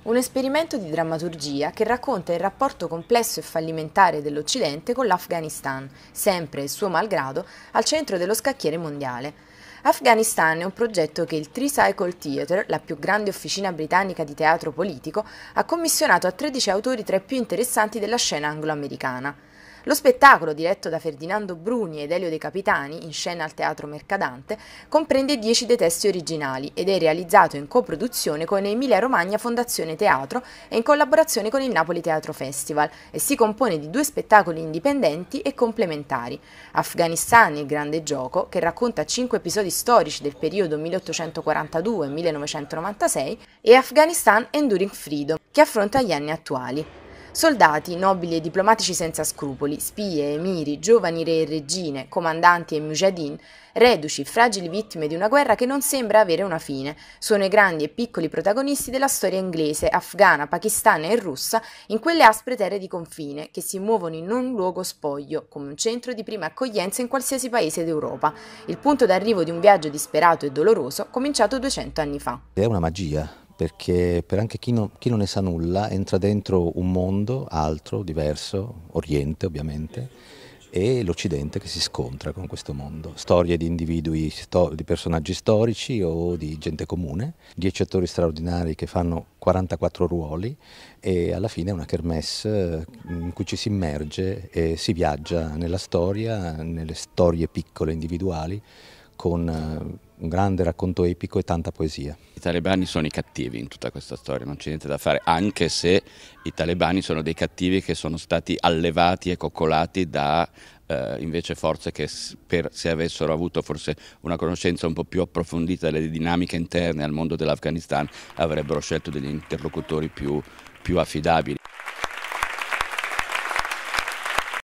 Un esperimento di drammaturgia che racconta il rapporto complesso e fallimentare dell'Occidente con l'Afghanistan, sempre e suo malgrado al centro dello scacchiere mondiale. Afghanistan è un progetto che il Tricycle Theatre, la più grande officina britannica di teatro politico, ha commissionato a 13 autori tra i più interessanti della scena anglo-americana. Lo spettacolo, diretto da Ferdinando Bruni ed Elio De Capitani, in scena al Teatro Mercadante, comprende dieci dei testi originali ed è realizzato in coproduzione con Emilia Romagna Fondazione Teatro e in collaborazione con il Napoli Teatro Festival e si compone di due spettacoli indipendenti e complementari. Afghanistan il grande gioco, che racconta cinque episodi storici del periodo 1842-1996 e Afghanistan Enduring Freedom, che affronta gli anni attuali. Soldati, nobili e diplomatici senza scrupoli, spie, emiri, giovani re e regine, comandanti e mujahideen, reduci, fragili vittime di una guerra che non sembra avere una fine, sono i grandi e piccoli protagonisti della storia inglese, afghana, pakistana e russa in quelle aspre terre di confine che si muovono in un luogo spoglio, come un centro di prima accoglienza in qualsiasi paese d'Europa, il punto d'arrivo di un viaggio disperato e doloroso cominciato 200 anni fa. È una magia, perché per anche chi non, chi non, ne sa nulla entra dentro un mondo altro, diverso, Oriente ovviamente, e l'Occidente che si scontra con questo mondo. Storie di individui, sto, di personaggi storici o di gente comune, dieci attori straordinari che fanno 44 ruoli e alla fine è una kermesse eh, in cui ci si immerge e si viaggia nella storia, nelle storie piccole individuali con eh, un grande racconto epico e tanta poesia. I talebani sono i cattivi in tutta questa storia, non c'è niente da fare, anche se i talebani sono dei cattivi che sono stati allevati e coccolati da eh, invece forze che per, se avessero avuto forse una conoscenza un po' più approfondita delle dinamiche interne al mondo dell'Afghanistan avrebbero scelto degli interlocutori più, più affidabili.